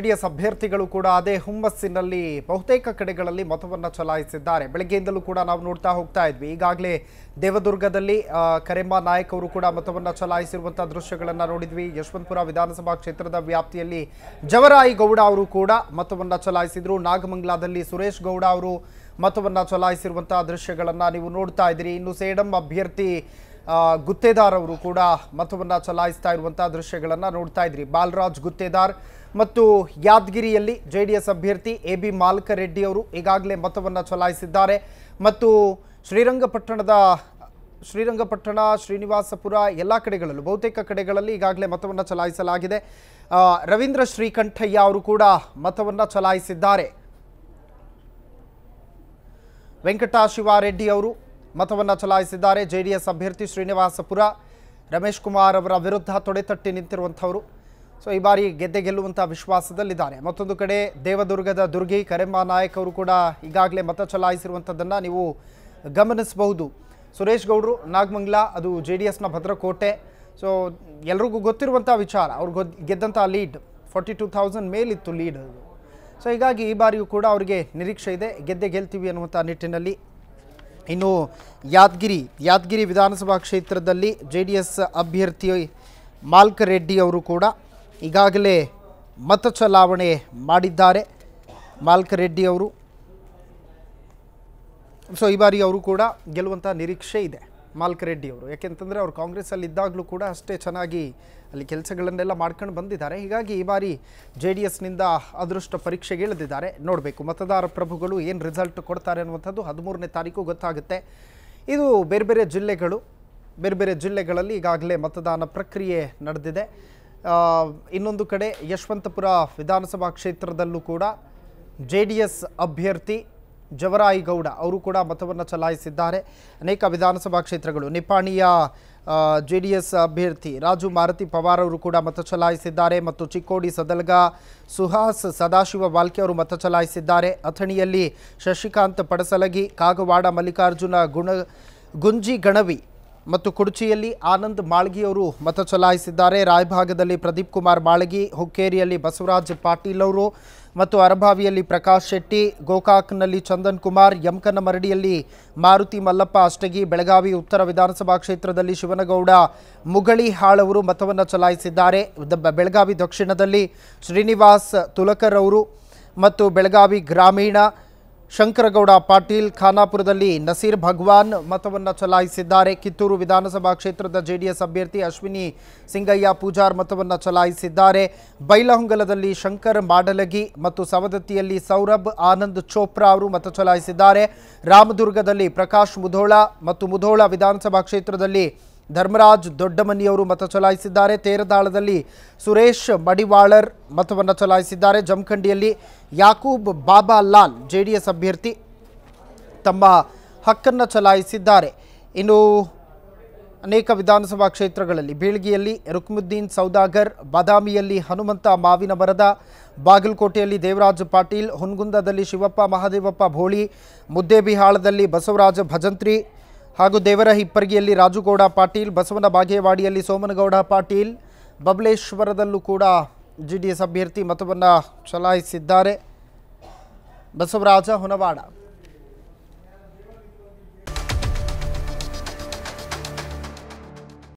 JDS ಅಭ್ಯರ್ಥಿಗಳು ಕೂಡ ಅದೇ ಹುಮ್ಮಸ್ಸಿನಲ್ಲಿ ಬಹುತೇಕ ಕಡೆಗಳಲ್ಲಿ ಮತವನ್ನು ಚಲಾಯಿಸಿದ್ದಾರೆ ಬೆಳಗ್ಗೆಯಿಂದಲೂ ಕೂಡ ನಾವು ನೋಡ್ತಾ ಹೋಗ್ತಾ ಇದ್ವಿ ಈಗಾಗಲೇ ದೇವದುರ್ಗದಲ್ಲಿ ಕರೆಮ್ಮ ನಾಯಕ್ ಅವರು ಕೂಡ ಮತವನ್ನು ಚಲಾಯಿಸಿರುವಂತಹ ದೃಶ್ಯಗಳನ್ನು ನೋಡಿದ್ವಿ ಯಶವಂತಪುರ ವಿಧಾನಸಭಾ ಕ್ಷೇತ್ರದ ವ್ಯಾಪ್ತಿಯಲ್ಲಿ ಜವರಾಯಿ ಗೌಡ ಅವರು ಕೂಡ ಮತವನ್ನು ಚಲಾಯಿಸಿದ್ರು ನಾಗಮಂಗ್ಲಾದಲ್ಲಿ ಸುರೇಶ್ ಗೌಡ ಅವರು ಮತವನ್ನು ಚಲಾಯಿಸಿರುವಂತಹ ದೃಶ್ಯಗಳನ್ನು ನೀವು ನೋಡ್ತಾ ಇದ್ದೀರಿ ಇನ್ನು ಸೇಡಂ ಅಭ್ಯರ್ಥಿ ಗುತ್ತೇದಾರ್ ಅವರು ಕೂಡ ಮತವನ್ನು ಚಲಾಯಿಸ್ತಾ ಇರುವಂತಹ ದೃಶ್ಯಗಳನ್ನು ನೋಡ್ತಾ ಇದ್ರಿ ಬಾಲರಾಜ್ ಗುತ್ತೇದಾರ್ ಮತ್ತು ಯಾದಗಿರಿಯಲ್ಲಿ ಜೆ ಡಿ ಎಸ್ ಅಭ್ಯರ್ಥಿ ಎ ಬಿ ರೆಡ್ಡಿ ಅವರು ಈಗಾಗಲೇ ಮತವನ್ನು ಚಲಾಯಿಸಿದ್ದಾರೆ ಮತ್ತು ಶ್ರೀರಂಗಪಟ್ಟಣದ ಶ್ರೀರಂಗಪಟ್ಟಣ ಶ್ರೀನಿವಾಸಪುರ ಎಲ್ಲ ಕಡೆಗಳಲ್ಲೂ ಬಹುತೇಕ ಕಡೆಗಳಲ್ಲಿ ಈಗಾಗಲೇ ಮತವನ್ನು ಚಲಾಯಿಸಲಾಗಿದೆ ರವೀಂದ್ರ ಶ್ರೀಕಂಠಯ್ಯ ಅವರು ಕೂಡ ಮತವನ್ನು ಚಲಾಯಿಸಿದ್ದಾರೆ ವೆಂಕಟ ಶಿವಾರೆಡ್ಡಿ ಅವರು ಮತವನ್ನು ಚಲಾಯಿಸಿದ್ದಾರೆ ಜೆ ಡಿ ಎಸ್ ಅಭ್ಯರ್ಥಿ ಶ್ರೀನಿವಾಸಪುರ ರಮೇಶ್ ಕುಮಾರ್ ಅವರ ವಿರುದ್ಧ ತೊಡೆತಟ್ಟಿ ನಿಂತಿರುವಂಥವರು ಸೊ ಈ ಬಾರಿ ಗೆದ್ದೆ ಗೆಲ್ಲುವಂಥ ವಿಶ್ವಾಸದಲ್ಲಿದ್ದಾರೆ ಮತ್ತೊಂದು ಕಡೆ ದೇವದುರ್ಗದ ದುರ್ಗಿ ಕರೆಂಬ ನಾಯಕ್ ಅವರು ಕೂಡ ಈಗಾಗಲೇ ಮತ ಚಲಾಯಿಸಿರುವಂಥದ್ದನ್ನು ನೀವು ಗಮನಿಸಬಹುದು ಸುರೇಶ್ ಗೌಡರು ನಾಗಮಂಗ್ಲ ಅದು ಜೆ ಡಿ ಎಸ್ನ ಭದ್ರಕೋಟೆ ಸೊ ಎಲ್ರಿಗೂ ಗೊತ್ತಿರುವಂಥ ವಿಚಾರ ಅವ್ರು ಗೆದ್ದಂಥ ಲೀಡ್ ಫಾರ್ಟಿ ಟೂ ಥೌಸಂಡ್ ಮೇಲಿತ್ತು ಲೀಡ್ ಸೊ ಹೀಗಾಗಿ ಈ ಬಾರಿಯೂ ಕೂಡ ಅವರಿಗೆ ನಿರೀಕ್ಷೆ ಇದೆ ಗೆದ್ದೆ ಗೆಲ್ತೀವಿ ಅನ್ನುವಂಥ ನಿಟ್ಟಿನಲ್ಲಿ ಇನ್ನು ಯಾದಗಿರಿ ಯಾದಗಿರಿ ವಿಧಾನಸಭಾ ಕ್ಷೇತ್ರದಲ್ಲಿ ಜೆ ಡಿ ಎಸ್ ಅಭ್ಯರ್ಥಿ ಮಾಲ್ಕ ರೆಡ್ಡಿ ಅವರು ಕೂಡ ಈಗಾಗಲೇ ಮತ ಚಲಾವಣೆ ಮಾಡಿದ್ದಾರೆ ಅವರು ಸೊ ಈ ಬಾರಿ ಅವರು ಕೂಡ ಗೆಲ್ಲುವಂಥ ನಿರೀಕ್ಷೆ ಇದೆ ಅವರು ಯಾಕೆಂತಂದರೆ ಅವರು ಕಾಂಗ್ರೆಸ್ಸಲ್ಲಿ ಇದ್ದಾಗಲೂ ಕೂಡ ಅಷ್ಟೇ ಚೆನ್ನಾಗಿ ಅಲ್ಲಿ ಕೆಲಸಗಳನ್ನೆಲ್ಲ ಮಾಡ್ಕೊಂಡು ಬಂದಿದ್ದಾರೆ ಹೀಗಾಗಿ ಈ ಬಾರಿ ಜೆ ಡಿ ಎಸ್ನಿಂದ ಅದೃಷ್ಟ ಪರೀಕ್ಷೆಗೆ ಇಳಿದಿದ್ದಾರೆ ನೋಡಬೇಕು ಮತದಾರ ಪ್ರಭುಗಳು ಏನು ರಿಸಲ್ಟ್ ಕೊಡ್ತಾರೆ ಅನ್ನುವಂಥದ್ದು ಹದಿಮೂರನೇ ತಾರೀಕು ಗೊತ್ತಾಗುತ್ತೆ ಇದು ಬೇರೆ ಬೇರೆ ಜಿಲ್ಲೆಗಳು ಬೇರೆ ಬೇರೆ ಜಿಲ್ಲೆಗಳಲ್ಲಿ ಈಗಾಗಲೇ ಮತದಾನ ಪ್ರಕ್ರಿಯೆ ನಡೆದಿದೆ ಇನ್ನೊಂದು ಕಡೆ ಯಶವಂತಪುರ ವಿಧಾನಸಭಾ ಕ್ಷೇತ್ರದಲ್ಲೂ ಕೂಡ ಜೆ ಡಿ ಎಸ್ ಅಭ್ಯರ್ಥಿ ಜವರಾಯಿಗೌಡ ಅವರು ಕೂಡ ಮತವನ್ನು ಚಲಾಯಿಸಿದ್ದಾರೆ ಅನೇಕ ವಿಧಾನಸಭಾ ಕ್ಷೇತ್ರಗಳು ನಿಪಾಣಿಯ ಜೆ ಡಿ ಎಸ್ ಅಭ್ಯರ್ಥಿ ರಾಜು ಮಾರುತಿ ಪವಾರ್ ಅವರು ಕೂಡ ಮತ ಚಲಾಯಿಸಿದ್ದಾರೆ ಮತ್ತು ಚಿಕ್ಕೋಡಿ ಸದಲ್ಗ ಸುಹಾಸ್ ಸದಾಶಿವ ಬಾಲ್ಕೆ ಅವರು ಮತ ಚಲಾಯಿಸಿದ್ದಾರೆ ಅಥಣಿಯಲ್ಲಿ ಶಶಿಕಾಂತ್ ಪಡಸಲಗಿ ಕಾಗವಾಡ ಮಲ್ಲಿಕಾರ್ಜುನ ಗುಣ ಗುಂಜಿ ಗಣವಿ ಮತ್ತು ಕುಡುಚಿಯಲ್ಲಿ ಆನಂದ್ ಮಾಳ್ಗಿ ಅವರು ಮತ ಚಲಾಯಿಸಿದ್ದಾರೆ ರಾಯಭಾಗದಲ್ಲಿ ಪ್ರದೀಪ್ ಕುಮಾರ್ ಮಾಳ್ಗಿ ಹುಕ್ಕೇರಿಯಲ್ಲಿ ಬಸವರಾಜ್ ಪಾಟೀಲ್ ಅವರು ಮತ್ತು ಅರಭಾವಿಯಲ್ಲಿ ಪ್ರಕಾಶ್ ಶೆಟ್ಟಿ ಗೋಕಾಕ್ನಲ್ಲಿ ಚಂದನ್ ಕುಮಾರ್ ಮರಡಿಯಲ್ಲಿ ಮಾರುತಿ ಮಲ್ಲಪ್ಪ ಅಷ್ಟಗಿ ಬೆಳಗಾವಿ ಉತ್ತರ ವಿಧಾನಸಭಾ ಕ್ಷೇತ್ರದಲ್ಲಿ ಶಿವನಗೌಡ ಮುಗಳಿ ಹಾಳವರು ಮತವನ್ನು ಚಲಾಯಿಸಿದ್ದಾರೆ ಬೆಳಗಾವಿ ದಕ್ಷಿಣದಲ್ಲಿ ಶ್ರೀನಿವಾಸ್ ತುಲಕರ್ ಅವರು ಮತ್ತು ಬೆಳಗಾವಿ ಗ್ರಾಮೀಣ ಶಂಕರಗೌಡ ಪಾಟೀಲ್ ಖಾನಾಪುರದಲ್ಲಿ ನಸೀರ್ ಭಗವಾನ್ ಮತವನ್ನು ಚಲಾಯಿಸಿದ್ದಾರೆ ಕಿತ್ತೂರು ವಿಧಾನಸಭಾ ಕ್ಷೇತ್ರದ ಜೆಡಿಎಸ್ ಅಭ್ಯರ್ಥಿ ಅಶ್ವಿನಿ ಸಿಂಗಯ್ಯ ಪೂಜಾರ್ ಮತವನ್ನು ಚಲಾಯಿಸಿದ್ದಾರೆ ಬೈಲಹೊಂಗಲದಲ್ಲಿ ಶಂಕರ್ ಮಾಡಲಗಿ ಮತ್ತು ಸವದತ್ತಿಯಲ್ಲಿ ಸೌರಭ್ ಆನಂದ್ ಚೋಪ್ರಾ ಅವರು ಮತ ಚಲಾಯಿಸಿದ್ದಾರೆ ರಾಮದುರ್ಗದಲ್ಲಿ ಪ್ರಕಾಶ್ ಮುಧೋಳ ಮತ್ತು ಮುಧೋಳ ವಿಧಾನಸಭಾ ಕ್ಷೇತ್ರದಲ್ಲಿ ಧರ್ಮರಾಜ್ ದೊಡ್ಡಮನಿಯವರು ಮತ ಚಲಾಯಿಸಿದ್ದಾರೆ ತೇರದಾಳದಲ್ಲಿ ಸುರೇಶ್ ಮಡಿವಾಳರ್ ಮತವನ್ನು ಚಲಾಯಿಸಿದ್ದಾರೆ ಜಮಖಂಡಿಯಲ್ಲಿ Yakub Baba Lal J D S ಅಭ್ಯರ್ಥಿ ತಮ್ಮ ಹಕ್ಕನ್ನು ಚಲಾಯಿಸಿದ್ದಾರೆ ಇನ್ನು ಅನೇಕ ವಿಧಾನಸಭಾ ಕ್ಷೇತ್ರಗಳಲ್ಲಿ ಬೀಳ್ಗಿಯಲ್ಲಿ ರುಕ್ಮುದ್ದೀನ್ ಸೌದಾಗರ್ ಬಾದಾಮಿಯಲ್ಲಿ ಹನುಮಂತ ಮಾವಿನ ಮರದ ಬಾಗಲಕೋಟೆಯಲ್ಲಿ ದೇವರಾಜ ಪಾಟೀಲ್ ಹುನ್ಗುಂದದಲ್ಲಿ ಶಿವಪ್ಪ ಮಹಾದೇವಪ್ಪ ಭೋಳಿ ಮುದ್ದೇಬಿಹಾಳದಲ್ಲಿ ಬಸವರಾಜ ಭಜಂತ್ರಿ ಹಾಗೂ ದೇವರ ಹಿಪ್ಪರ್ಗಿಯಲ್ಲಿ ರಾಜುಗೌಡ ಪಾಟೀಲ್ ಬಸವನ ಬಾಗೇವಾಡಿಯಲ್ಲಿ ಸೋಮನಗೌಡ ಪಾಟೀಲ್ ಬಬಲೇಶ್ವರದಲ್ಲೂ ಕೂಡ ಜೆ ಡಿ ಎಸ್ ಅಭ್ಯರ್ಥಿ ಮತವನ್ನು ಚಲಾಯಿಸಿದ್ದಾರೆ ಬಸವರಾಜ ಹೊನವಾಡ